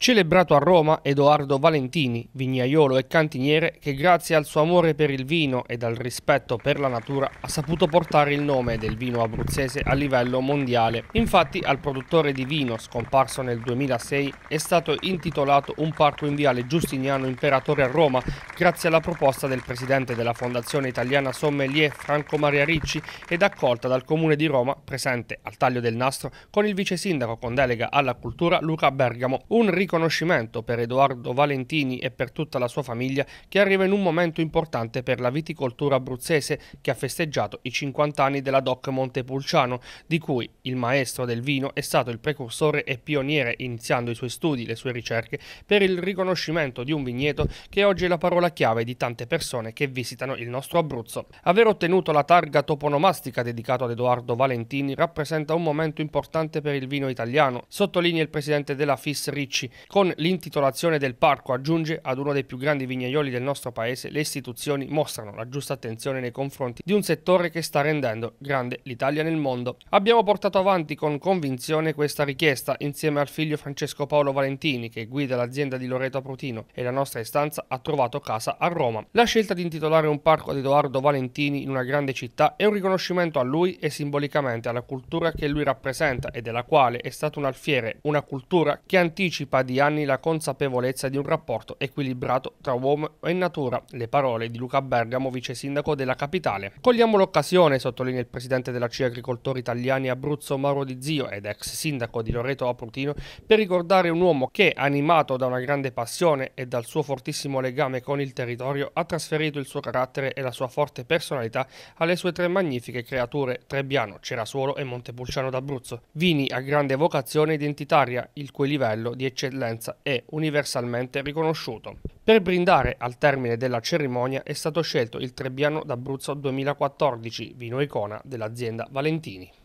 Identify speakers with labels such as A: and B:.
A: Celebrato a Roma Edoardo Valentini, vignaiolo e cantiniere che grazie al suo amore per il vino e al rispetto per la natura ha saputo portare il nome del vino abruzzese a livello mondiale. Infatti al produttore di vino scomparso nel 2006 è stato intitolato un parco in viale Giustiniano Imperatore a Roma grazie alla proposta del presidente della Fondazione Italiana Sommelier Franco Maria Ricci ed accolta dal Comune di Roma presente al taglio del nastro con il vice sindaco con delega alla cultura Luca Bergamo. Un riconoscimento per Edoardo Valentini e per tutta la sua famiglia che arriva in un momento importante per la viticoltura abruzzese che ha festeggiato i 50 anni della DOC Montepulciano, di cui il maestro del vino è stato il precursore e pioniere iniziando i suoi studi, le sue ricerche, per il riconoscimento di un vigneto che oggi è la parola chiave di tante persone che visitano il nostro Abruzzo. Aver ottenuto la targa toponomastica dedicata ad Edoardo Valentini rappresenta un momento importante per il vino italiano, sottolinea il presidente della FIS Ricci, con l'intitolazione del parco, aggiunge, ad uno dei più grandi vignaioli del nostro paese, le istituzioni mostrano la giusta attenzione nei confronti di un settore che sta rendendo grande l'Italia nel mondo. Abbiamo portato avanti con convinzione questa richiesta insieme al figlio Francesco Paolo Valentini, che guida l'azienda di Loreto Prutino, e la nostra istanza ha trovato casa a Roma. La scelta di intitolare un parco ad Edoardo Valentini in una grande città è un riconoscimento a lui e simbolicamente alla cultura che lui rappresenta e della quale è stato un alfiere, una cultura che anticipa di anni la consapevolezza di un rapporto equilibrato tra uomo e natura, le parole di Luca Bergamo, vice sindaco della capitale. Cogliamo l'occasione, sottolinea il presidente della CIA Agricoltori Italiani Abruzzo Mauro Di Zio ed ex sindaco di Loreto Aprutino, per ricordare un uomo che, animato da una grande passione e dal suo fortissimo legame con il territorio, ha trasferito il suo carattere e la sua forte personalità alle sue tre magnifiche creature Trebbiano, Cerasuolo e Montepulciano d'Abruzzo. Vini a grande vocazione identitaria, il cui livello di eccellenza eccellenza e universalmente riconosciuto. Per brindare al termine della cerimonia è stato scelto il Trebbiano d'Abruzzo 2014, vino icona dell'azienda Valentini.